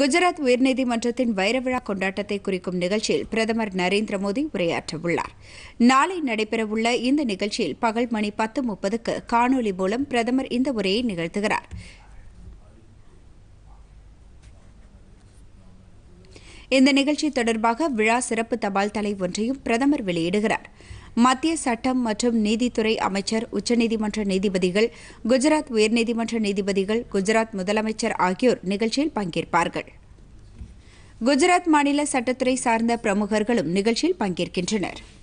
குஜராத் உயர்நீதிமன்றத்தின் வைரவிழா கொண்டாட்டத்தை குறிக்கும் நிகழ்ச்சியில் பிரதமர் நரேந்திர மோடி உரையாற்றவுள்ளார் நாளை நடைபெறவுள்ள இந்த நிகழ்ச்சியில் பகல் மணி பத்து முப்பதுக்கு காணொலி மூலம் பிரதமர் இந்த உரையை நிகழ்த்துகிறார் இந்த நிகழ்ச்சி தொடர்பாக விழா சிறப்பு தபால் தலை ஒன்றையும் பிரதமர் வெளியிடுகிறார் மத்திய சட்டம் மற்றும் நீதித்துறை அமைச்சர் உச்சநீதிமன்ற நீதிபதிகள் குஜராத் உயர்நீதிமன்ற நீதிபதிகள் குஜராத் முதலமைச்சர் ஆகியோர் நிகழ்ச்சியில் பங்கேற்பார்கள் குஜராத் மாநில சட்டத்துறை சார்ந்த பிரமுகர்களும் நிகழ்ச்சியில் பங்கேற்கின்றனா்